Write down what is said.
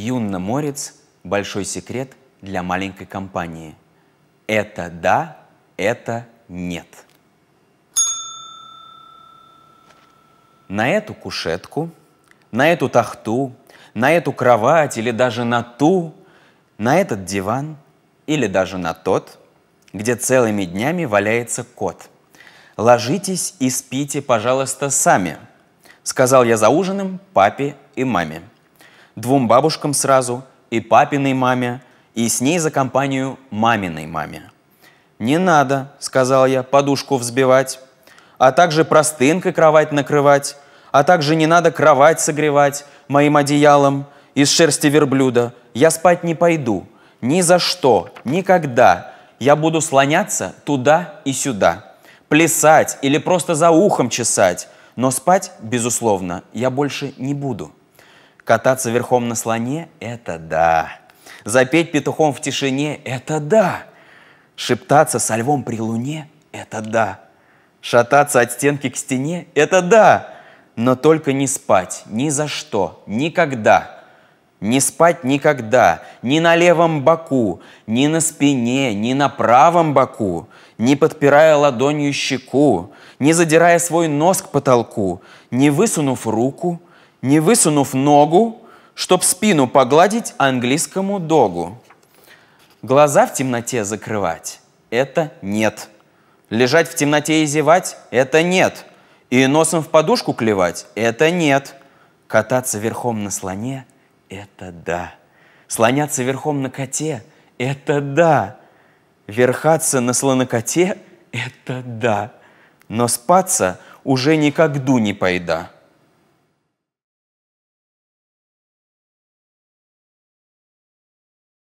Юнна Морец «Большой секрет для маленькой компании». Это да, это нет. На эту кушетку, на эту тахту, на эту кровать или даже на ту, на этот диван или даже на тот, где целыми днями валяется кот. Ложитесь и спите, пожалуйста, сами, сказал я за ужином папе и маме двум бабушкам сразу, и папиной маме, и с ней за компанию маминой маме. «Не надо», — сказал я, — «подушку взбивать, а также простынкой кровать накрывать, а также не надо кровать согревать моим одеялом из шерсти верблюда. Я спать не пойду, ни за что, никогда. Я буду слоняться туда и сюда, плясать или просто за ухом чесать, но спать, безусловно, я больше не буду». Кататься верхом на слоне – это да. Запеть петухом в тишине – это да. Шептаться со львом при луне – это да. Шататься от стенки к стене – это да. Но только не спать ни за что, никогда – не спать никогда, ни на левом боку, ни на спине, ни на правом боку, не подпирая ладонью щеку, не задирая свой нос к потолку, не высунув руку, не высунув ногу, чтоб спину погладить английскому догу. Глаза в темноте закрывать – это нет. Лежать в темноте и зевать – это нет. И носом в подушку клевать – это нет. Кататься верхом на слоне – это да. Слоняться верхом на коте – это да. Верхаться на слонокоте – это да. Но спаться уже никогду не пойда.